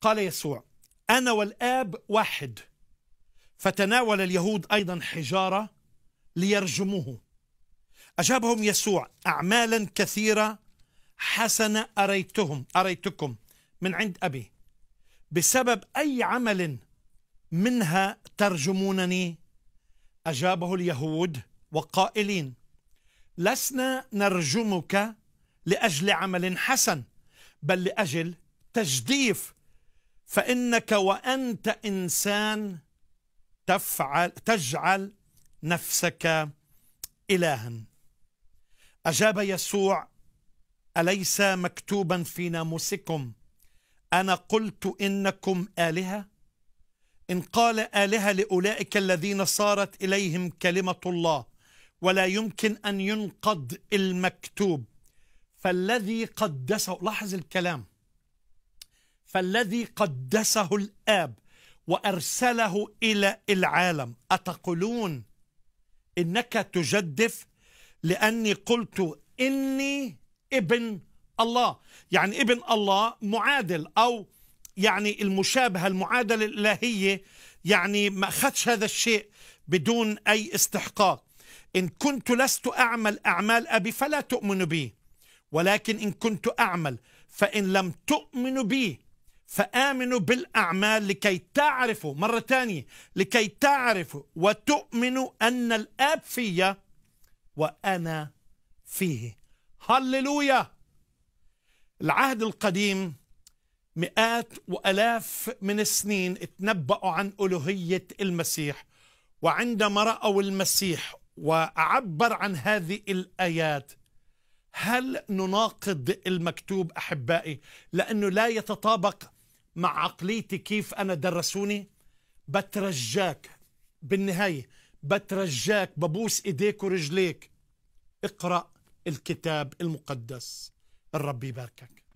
قال يسوع أنا والآب واحد فتناول اليهود أيضا حجارة ليرجموه أجابهم يسوع أعمالا كثيرة حسنة أريتهم أريتكم من عند أبي بسبب أي عمل منها ترجمونني أجابه اليهود وقائلين لسنا نرجمك لأجل عمل حسن بل لأجل تجديف فإنك وأنت إنسان تفعل تجعل نفسك إلها أجاب يسوع أليس مكتوبا في ناموسكم أنا قلت إنكم آلهة إن قال آلهة لأولئك الذين صارت إليهم كلمة الله ولا يمكن أن ينقض المكتوب فالذي قدسه لاحظ الكلام فالذي قدسه الآب وأرسله إلى العالم أتقولون إنك تجدف لأني قلت إني ابن الله يعني ابن الله معادل أو يعني المشابهة المعادلة الإلهية يعني ما أخذش هذا الشيء بدون أي استحقاق إن كنت لست أعمل أعمال أبي فلا تؤمن بي ولكن إن كنت أعمل فإن لم تؤمنوا بي فآمنوا بالأعمال لكي تعرفوا مرة ثانية لكي تعرفوا وتؤمنوا أن الآب في وأنا فيه هللويا العهد القديم مئات وألاف من السنين اتنبأوا عن ألوهية المسيح وعندما رأوا المسيح وعبر عن هذه الآيات هل نناقض المكتوب أحبائي لأنه لا يتطابق مع عقليتي كيف أنا درسوني بترجاك بالنهاية بترجاك ببوس إيديك ورجليك اقرأ الكتاب المقدس الرب يباركك